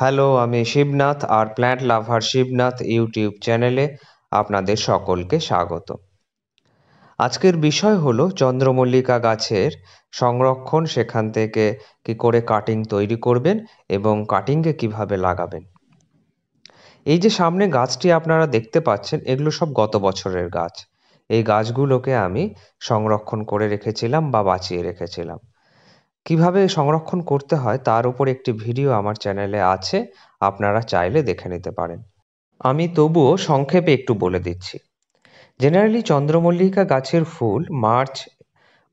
hello আমি শিবনাথ আর plant lover Shibnath YouTube চ্যানেলে আপনাদের সকলকে স্বাগত আজকের বিষয় হল চন্দ্রমল্লিকা গাছের সংরক্ষণ সেখান থেকে কি করে কাটিং তৈরি করবেন এবং কাটিংকে কিভাবে লাগাবেন এই যে সামনে গাছটি আপনারা দেখতে পাচ্ছেন এগুলো সব গত বছরের গাছ এই গাছগুলোকে আমি সংরক্ষণ করে রেখেছিলাম বা বাঁচিয়ে রেখেছিলাম কীভাবে সংরক্ষণ করতে হয় তার ওপর একটি ভিডিও আমার চ্যানেলে আছে আপনারা চাইলে দেখে নিতে পারেন আমি তবুও সংক্ষেপে একটু বলে দিচ্ছি জেনারেলি চন্দ্রমল্লিকা গাছের ফুল মার্চ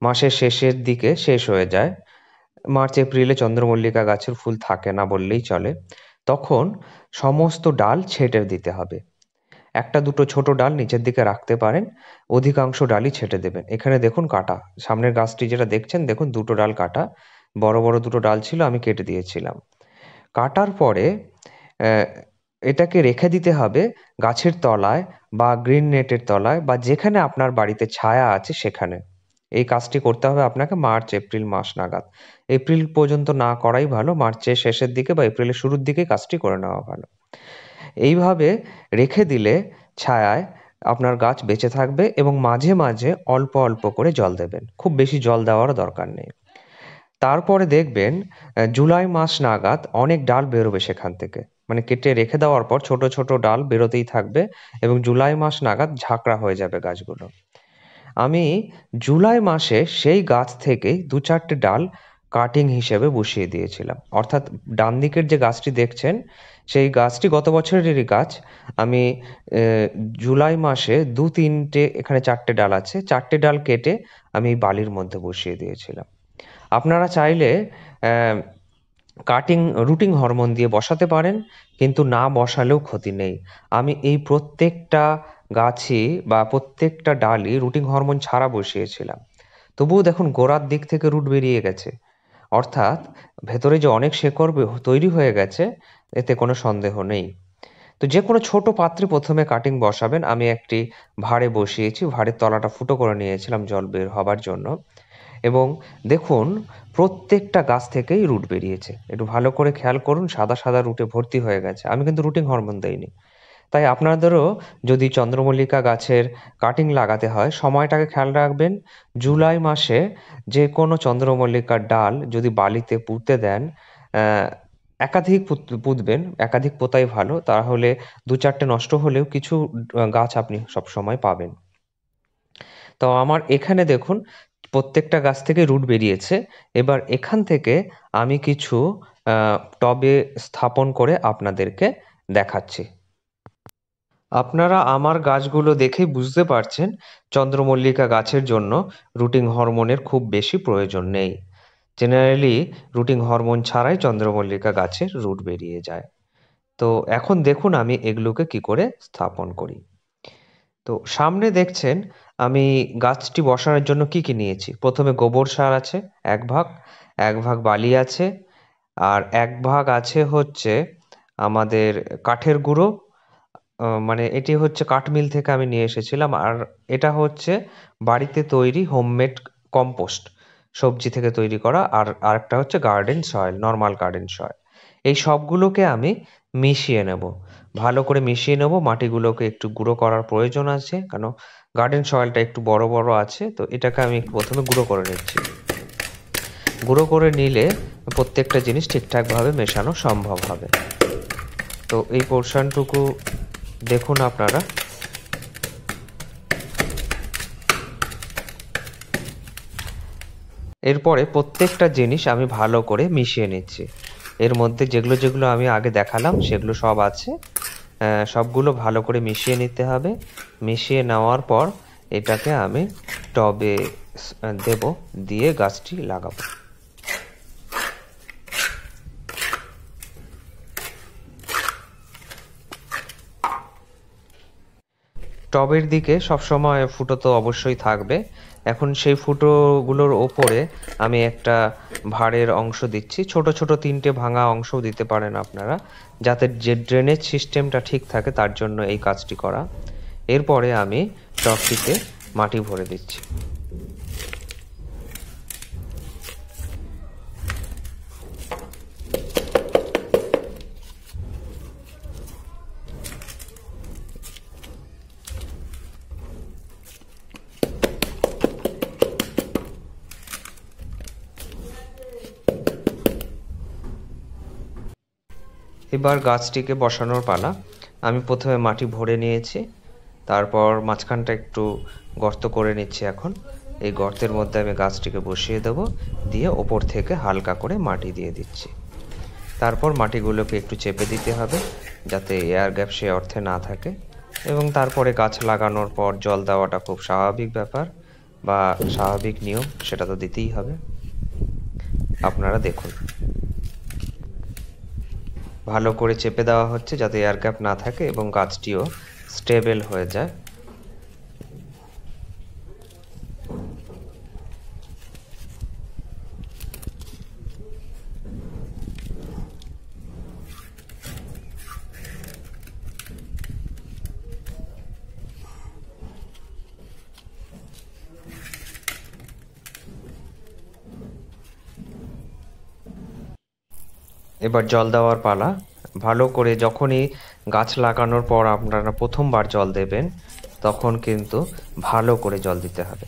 মাসের শেষের দিকে শেষ হয়ে যায় মার্চ এপ্রিলে চন্দ্রমল্লিকা গাছের ফুল থাকে না বললেই চলে তখন সমস্ত ডাল ছেঁটে দিতে হবে একটা দুটো ছোট ডাল নিচের দিকে রাখতে পারেন অধিকাংশ ডালই ছেঁটে দেবেন এখানে দেখুন কাটা সামনের গাছটি যেটা দেখছেন দেখুন দুটো ডাল কাটা বড় বড় দুটো ডাল ছিল আমি কেটে দিয়েছিলাম কাটার পরে এটাকে রেখে দিতে হবে গাছের তলায় বা গ্রিন নেটের তলায় বা যেখানে আপনার বাড়িতে ছায়া আছে সেখানে এই কাজটি করতে হবে আপনাকে মার্চ এপ্রিল মাস নাগাদ এপ্রিল পর্যন্ত না করাই ভালো মার্চের শেষের দিকে বা এপ্রিলের শুরুর দিকে কাজটি করে নেওয়া ভালো এইভাবে রেখে দিলে ছায়ায় আপনার গাছ বেঁচে থাকবে এবং মাঝে মাঝে অল্প অল্প করে জল দেবেন খুব বেশি জল দেওয়ারও দরকার নেই তারপরে দেখবেন জুলাই মাস নাগাদ অনেক ডাল বেরোবে সেখান থেকে মানে কেটে রেখে দেওয়ার পর ছোট ছোট ডাল বেরোতেই থাকবে এবং জুলাই মাস নাগাদ ঝাঁকড়া হয়ে যাবে গাছগুলো আমি জুলাই মাসে সেই গাছ থেকে দু চারটে ডাল কাটিং হিসেবে বসিয়ে দিয়েছিলাম অর্থাৎ ডান দিকের যে গাছটি দেখছেন সেই গাছটি গত বছরেরই গাছ আমি জুলাই মাসে দু তিনটে এখানে চারটে ডাল আছে চারটে ডাল কেটে আমি বালির মধ্যে বসিয়ে দিয়েছিলাম আপনারা চাইলে কাটিং রুটিং হরমোন দিয়ে বসাতে পারেন কিন্তু না বসালেও ক্ষতি নেই আমি এই প্রত্যেকটা গাছই বা প্রত্যেকটা ডালই রুটিং হরমোন ছাড়া বসিয়েছিলাম তবুও দেখুন গোড়ার দিক থেকে রুট বেরিয়ে গেছে অর্থাৎ ভেতরে যে অনেক শেকড় তৈরি হয়ে গেছে এতে কোনো সন্দেহ নেই তো যে কোনো ছোট পাত্রে প্রথমে কাটিং বসাবেন আমি একটি ভাড়ে বসিয়েছি ভাড়ের তলাটা ফুটো করে নিয়েছিলাম জল বের হবার জন্য এবং দেখুন প্রত্যেকটা গাছ থেকেই রুট বেরিয়েছে একটু ভালো করে খেয়াল করুন সাদা সাদা রুটে ভর্তি হয়ে গেছে আমি কিন্তু রুটিং হরমোন দেইনি তাই আপনাদেরও যদি চন্দ্রমল্লিকা গাছের কাটিং লাগাতে হয় সময়টাকে খেয়াল রাখবেন জুলাই মাসে যে কোনো চন্দ্রমল্লিকার ডাল যদি বালিতে পুঁতে দেন একাধিক পুঁতবেন একাধিক পোতাই ভালো তাহলে দু চারটে নষ্ট হলেও কিছু গাছ আপনি সবসময় পাবেন তো আমার এখানে দেখুন প্রত্যেকটা গাছ থেকে রুট বেরিয়েছে এবার এখান থেকে আমি কিছু টবে স্থাপন করে আপনাদেরকে দেখাচ্ছি আপনারা আমার গাছগুলো দেখেই বুঝতে পারছেন চন্দ্রমল্লিকা গাছের জন্য রুটিং হরমোনের খুব বেশি প্রয়োজন নেই জেনারেলি রুটিং হরমোন ছাড়াই চন্দ্রমল্লিকা গাছের রুট বেরিয়ে যায় তো এখন দেখুন আমি এগুলোকে কি করে স্থাপন করি তো সামনে দেখছেন আমি গাছটি বসানোর জন্য কি কি নিয়েছি প্রথমে গোবর সার আছে এক ভাগ এক ভাগ বালি আছে আর এক ভাগ আছে হচ্ছে আমাদের কাঠের গুঁড়ো মানে এটি হচ্ছে কাঠমিল থেকে আমি নিয়ে এসেছিলাম আর এটা হচ্ছে বাড়িতে তৈরি হোমমেড কম্পোস্ট সবজি থেকে তৈরি করা আর আরেকটা হচ্ছে garden soil normal garden soil এই সবগুলোকে আমি মিশিয়ে নেব ভালো করে মিশিয়ে নেব মাটিগুলোকে একটু গুঁড়ো করার প্রয়োজন আছে কেন গার্ডেন সয়েলটা একটু বড় বড় আছে তো এটাকে আমি প্রথমে গুঁড়ো করে নিচ্ছি গুঁড়ো করে নিলে প্রত্যেকটা জিনিস ঠিকঠাকভাবে মেশানো সম্ভব হবে তো এই পোর্শনটুকু দেখুন আপনারা এরপরে প্রত্যেকটা জিনিস আমি ভালো করে মিশিয়ে নিচ্ছি এর মধ্যে যেগুলো যেগুলো আমি আগে দেখালাম সেগুলো সব আছে সবগুলো ভালো করে মিশিয়ে নিতে হবে মিশিয়ে নেওয়ার পর এটাকে আমি টবে দেব দিয়ে গাছটি লাগাবো টবের দিকে সবসময় ফুটো তো অবশ্যই থাকবে এখন সেই ফুটোগুলোর ওপরে আমি একটা ভাড়ের অংশ দিচ্ছি ছোট ছোট তিনটে ভাঙা অংশও দিতে পারেন আপনারা যাতে যে ড্রেনেজ সিস্টেমটা ঠিক থাকে তার জন্য এই কাজটি করা এরপরে আমি টবটিতে মাটি ভরে দিচ্ছি এবার গাছটিকে বসানোর পালা আমি প্রথমে মাটি ভরে নিয়েছি তারপর মাঝখানটা একটু গর্ত করে নিচ্ছি এখন এই গর্তের মধ্যে আমি গাছটিকে বসিয়ে দেবো দিয়ে ওপর থেকে হালকা করে মাটি দিয়ে দিচ্ছি তারপর মাটিগুলোকে একটু চেপে দিতে হবে যাতে এয়ার গ্যাপ সে অর্থে না থাকে এবং তারপরে গাছ লাগানোর পর জল দেওয়াটা খুব স্বাভাবিক ব্যাপার বা স্বাভাবিক নিয়ম সেটা তো দিতেই হবে আপনারা দেখুন ভালো করে চেপে দেওয়া হচ্ছে যাতে এয়ার গ্যাপ না থাকে এবং গাছটিও স্টেবেল হয়ে যায় এবার জল দেওয়ার পালা ভালো করে যখনই গাছ লাগানোর পর আপনারা প্রথমবার জল দেবেন তখন কিন্তু ভালো করে জল দিতে হবে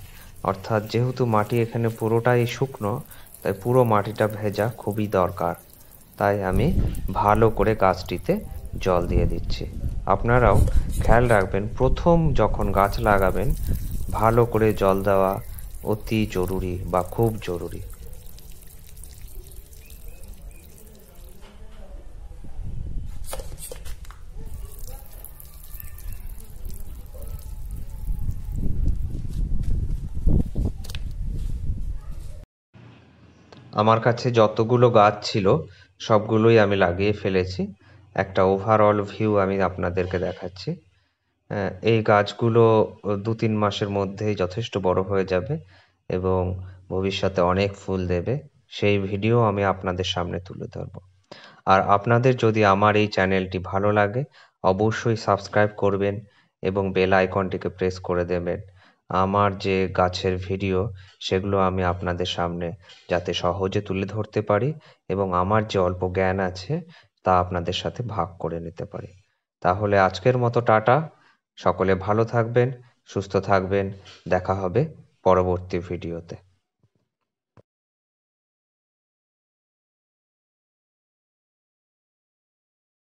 অর্থাৎ যেহেতু মাটি এখানে পুরোটাই শুকনো তাই পুরো মাটিটা ভেজা খুবই দরকার তাই আমি ভালো করে গাছটিতে জল দিয়ে দিচ্ছি আপনারাও খেয়াল রাখবেন প্রথম যখন গাছ লাগাবেন ভালো করে জল দেওয়া অতি জরুরি বা খুব জরুরি আমার কাছে যতগুলো গাছ ছিল সবগুলোই আমি লাগিয়ে ফেলেছি একটা ওভারঅল ভিউ আমি আপনাদেরকে দেখাচ্ছি এই গাছগুলো দু তিন মাসের মধ্যেই যথেষ্ট বড় হয়ে যাবে এবং ভবিষ্যতে অনেক ফুল দেবে সেই ভিডিও আমি আপনাদের সামনে তুলে ধরব আর আপনাদের যদি আমার এই চ্যানেলটি ভালো লাগে অবশ্যই সাবস্ক্রাইব করবেন এবং বেল আইকনটিকে প্রেস করে দেবেন আমার যে গাছের ভিডিও সেগুলো আমি আপনাদের সামনে যাতে সহজে তুলে ধরতে পারি এবং আমার যে অল্প জ্ঞান আছে তা আপনাদের সাথে ভাগ করে নিতে পারি তাহলে আজকের মতো টাটা সকলে ভালো থাকবেন সুস্থ থাকবেন দেখা হবে পরবর্তী ভিডিওতে